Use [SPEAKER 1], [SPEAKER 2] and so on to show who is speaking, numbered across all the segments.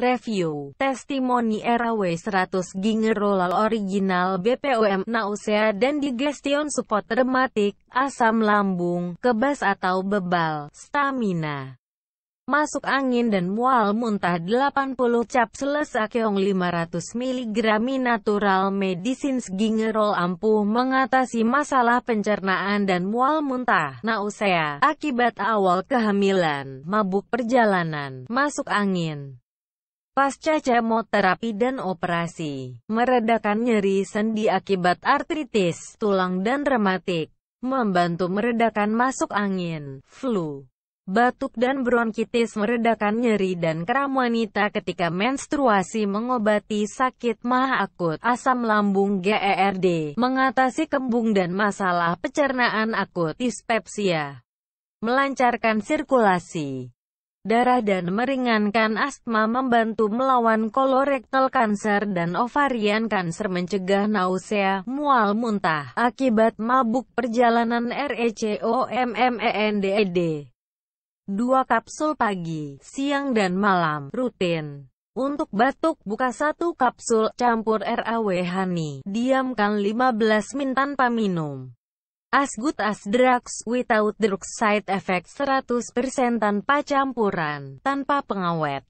[SPEAKER 1] Review Testimoni RW 100 Gingerolal Original BPOM Nausea dan Digestion Support Rematik, Asam Lambung, Kebas atau Bebal, Stamina masuk angin dan mual muntah 80 capsules akeong 500 mg natural medicines gingerol ampuh mengatasi masalah pencernaan dan mual muntah nausea akibat awal kehamilan, mabuk perjalanan, masuk angin pasca kemoterapi dan operasi, meredakan nyeri sendi akibat artritis, tulang dan rematik, membantu meredakan masuk angin, flu, batuk dan bronkitis meredakan nyeri dan kram wanita ketika menstruasi mengobati sakit maha akut, asam lambung GERD, mengatasi kembung dan masalah pencernaan akut, dispepsia, melancarkan sirkulasi darah dan meringankan asma membantu melawan kolorektal kanker dan ovarian kanker mencegah nausea, mual muntah, akibat mabuk perjalanan RECOMMENDED. E Dua kapsul pagi, siang dan malam, rutin. Untuk batuk, buka satu kapsul, campur RAW Hani, diamkan 15 min tanpa minum. As good as drugs without drug side effect 100% tanpa campuran, tanpa pengawet,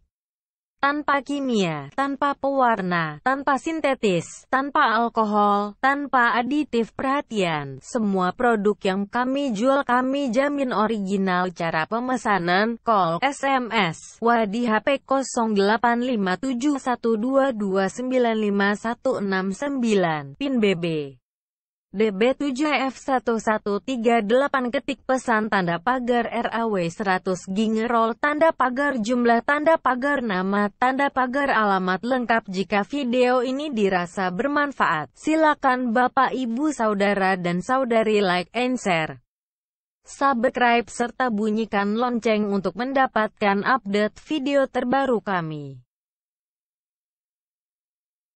[SPEAKER 1] tanpa kimia, tanpa pewarna, tanpa sintetis, tanpa alkohol, tanpa aditif perhatian. Semua produk yang kami jual kami jamin original cara pemesanan, call, SMS, wadi HP 085712295169, PIN BB. DB7F1138 ketik pesan tanda pagar RAW 100 gingerol tanda pagar jumlah tanda pagar nama tanda pagar alamat lengkap jika video ini dirasa bermanfaat. Silakan Bapak Ibu Saudara dan Saudari like and share. Subscribe serta bunyikan lonceng untuk mendapatkan update video terbaru kami.